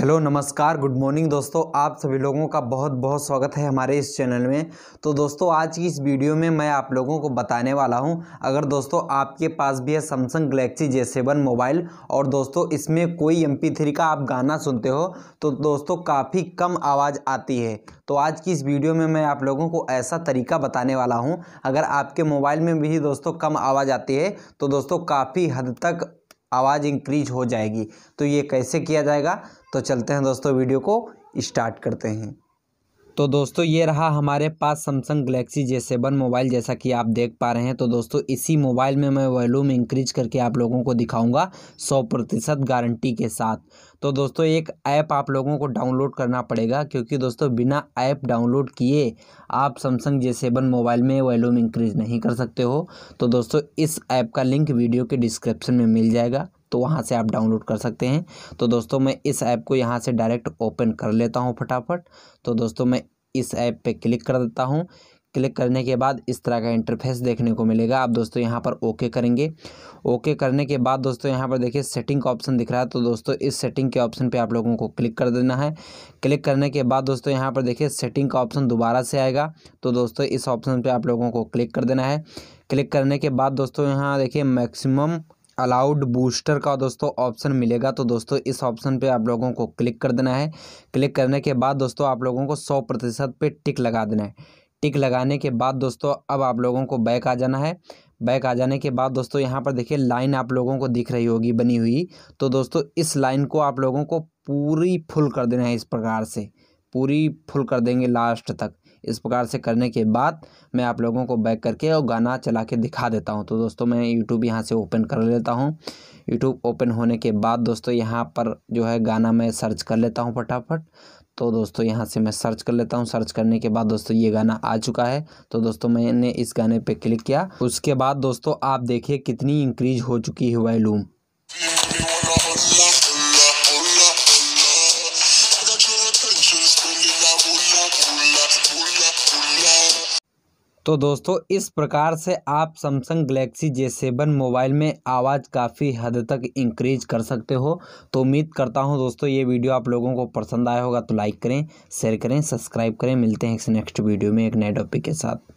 hello नमस्कार good morning दोस्तों आप सभी लोगों का बहुत बहुत स्वागत है हमारे इस चैनल में तो दोस्तों आज की इस वीडियो में मैं आप लोगों को बताने वाला हूं अगर दोस्तों आपके पास भी है Samsung Galaxy J seven mobile और दोस्तों इसमें कोई एम थ्री का आप गाना सुनते हो तो दोस्तों काफ़ी कम आवाज़ आती है तो आज की इस वीडियो में मैं आप लोगों को ऐसा तरीका बताने वाला हूँ अगर आपके मोबाइल में भी दोस्तों कम आवाज़ आती है तो दोस्तों काफ़ी हद तक आवाज़ इंक्रीज हो जाएगी तो ये कैसे किया जाएगा तो चलते हैं दोस्तों वीडियो को स्टार्ट करते हैं तो दोस्तों ये रहा हमारे पास गलेक्सी जे सेवन मोबाइल जैसा कि आप देख पा रहे हैं तो दोस्तों इसी मोबाइल में मैं वॉल्यूम इंक्रीज करके आप लोगों को दिखाऊंगा 100 प्रतिशत गारंटी के साथ तो दोस्तों एक ऐप आप लोगों को डाउनलोड करना पड़ेगा क्योंकि दोस्तों बिना ऐप डाउनलोड किए आप जे सेवन मोबाइल में वॉल्यूम इंक्रीज नहीं कर सकते हो तो दोस्तों इस ऐप का लिंक वीडियो के डिस्क्रिप्शन में मिल जाएगा तो वहाँ से आप डाउनलोड कर सकते हैं तो दोस्तों मैं इस ऐप को यहाँ से डायरेक्ट ओपन कर लेता हूँ फटाफट तो दोस्तों मैं इस ऐप पे क्लिक कर देता हूँ क्लिक करने के बाद इस तरह का इंटरफेस देखने को मिलेगा आप दोस्तों यहाँ पर ओके करेंगे ओके करने के बाद दोस्तों यहाँ पर देखिए सेटिंग का ऑप्शन दिख रहा है तो दोस्तों इस सेटिंग के ऑप्शन पे आप लोगों को क्लिक कर देना है क्लिक करने के बाद दोस्तों यहाँ पर देखिए सेटिंग का ऑप्शन दोबारा से आएगा तो दोस्तों इस ऑप्शन पर आप लोगों को क्लिक कर देना है क्लिक करने के बाद दोस्तों यहाँ देखिए मैक्सिमम अलाउड बूस्टर का दोस्तों ऑप्शन मिलेगा तो दोस्तों इस ऑप्शन पे आप लोगों को क्लिक कर देना है क्लिक करने के बाद दोस्तों आप लोगों को सौ प्रतिशत पे टिक लगा देना है टिक लगाने के बाद दोस्तों अब आप लोगों को बैक आ जाना है बैक आ जाने के बाद दोस्तों यहाँ पर देखिए लाइन आप लोगों को दिख रही होगी बनी हुई तो दोस्तों इस लाइन को आप लोगों को पूरी फुल कर देना है इस प्रकार से पूरी फुल कर देंगे लास्ट तक इस प्रकार से करने के बाद मैं आप लोगों को बैक करके और गाना चला के दिखा देता हूँ तो दोस्तों मैं यूट्यूब यहाँ से ओपन कर लेता हूँ यूट्यूब ओपन होने के बाद दोस्तों यहाँ पर जो है गाना मैं सर्च कर लेता हूँ फटाफट तो दोस्तों यहाँ से मैं सर्च कर लेता हूँ सर्च करने के बाद दोस्तों ये गाना आ चुका है तो दोस्तों मैंने इस गाने पे क्लिक किया उसके बाद दोस्तों आप देखिए कितनी इंक्रीज हो चुकी है वॉल्यूम तो दोस्तों इस प्रकार से आप Samsung Galaxy J seven mobile में आवाज़ काफ़ी हद तक इंक्रीज कर सकते हो तो उम्मीद करता हूं दोस्तों ये वीडियो आप लोगों को पसंद आया होगा तो लाइक करें शेयर करें सब्सक्राइब करें मिलते हैं इस नेक्स्ट वीडियो में एक नए टॉपिक के साथ